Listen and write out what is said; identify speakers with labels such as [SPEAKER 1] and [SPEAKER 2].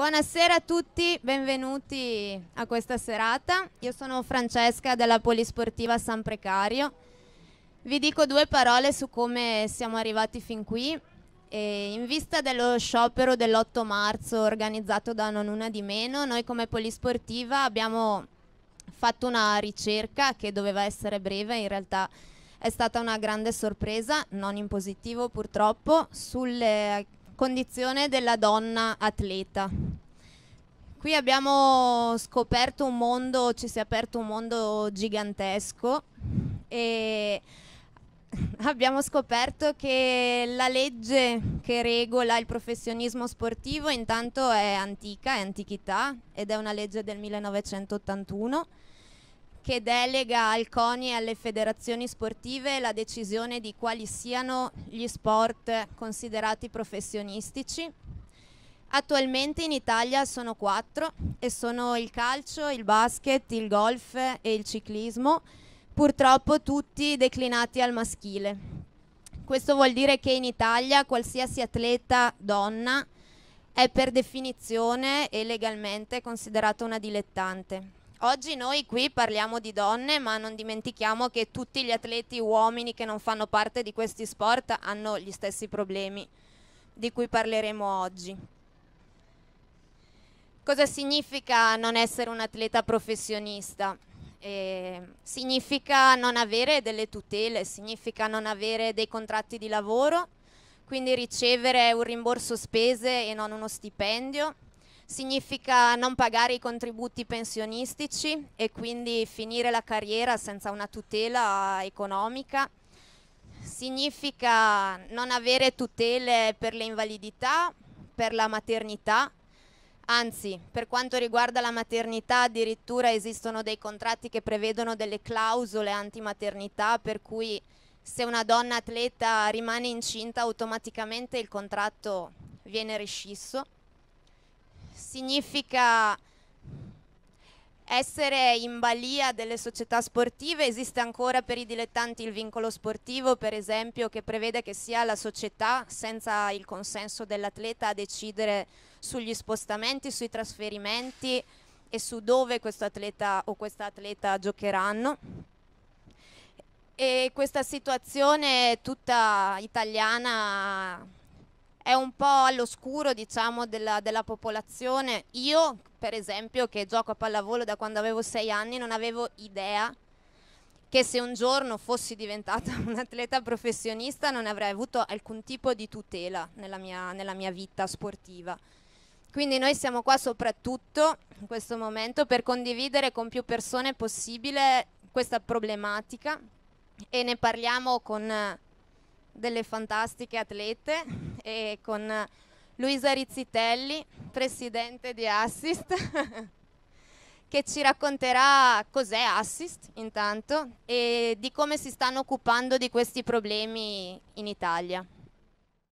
[SPEAKER 1] Buonasera a tutti, benvenuti a questa serata. Io sono Francesca della Polisportiva San Precario. Vi dico due parole su come siamo arrivati fin qui. E in vista dello sciopero dell'8 marzo organizzato da Non Una di Meno, noi come Polisportiva abbiamo fatto una ricerca che doveva essere breve, in realtà è stata una grande sorpresa, non in positivo purtroppo, sulle condizione della donna atleta. Qui abbiamo scoperto un mondo, ci si è aperto un mondo gigantesco e abbiamo scoperto che la legge che regola il professionismo sportivo intanto è antica, è antichità ed è una legge del 1981 che delega al CONI e alle federazioni sportive la decisione di quali siano gli sport considerati professionistici. Attualmente in Italia sono quattro e sono il calcio, il basket, il golf e il ciclismo, purtroppo tutti declinati al maschile. Questo vuol dire che in Italia qualsiasi atleta donna è per definizione e legalmente considerata una dilettante. Oggi noi qui parliamo di donne, ma non dimentichiamo che tutti gli atleti uomini che non fanno parte di questi sport hanno gli stessi problemi di cui parleremo oggi. Cosa significa non essere un atleta professionista? Eh, significa non avere delle tutele, significa non avere dei contratti di lavoro, quindi ricevere un rimborso spese e non uno stipendio, significa non pagare i contributi pensionistici e quindi finire la carriera senza una tutela economica, significa non avere tutele per le invalidità, per la maternità, Anzi, per quanto riguarda la maternità, addirittura esistono dei contratti che prevedono delle clausole antimaternità, per cui se una donna atleta rimane incinta, automaticamente il contratto viene rescisso significa essere in balia delle società sportive esiste ancora per i dilettanti il vincolo sportivo, per esempio, che prevede che sia la società, senza il consenso dell'atleta, a decidere sugli spostamenti, sui trasferimenti e su dove questo atleta o questa atleta giocheranno. E questa situazione tutta italiana è un po' all'oscuro diciamo, della, della popolazione. Io, per esempio, che gioco a pallavolo da quando avevo sei anni, non avevo idea che se un giorno fossi diventata un atleta professionista non avrei avuto alcun tipo di tutela nella mia, nella mia, vita sportiva. Quindi noi siamo qua soprattutto in questo momento per condividere con più persone possibile questa problematica e ne parliamo con delle fantastiche atlete e con Luisa Rizzitelli, presidente di Assist, che ci racconterà cos'è Assist intanto e di come si stanno occupando di questi problemi in Italia.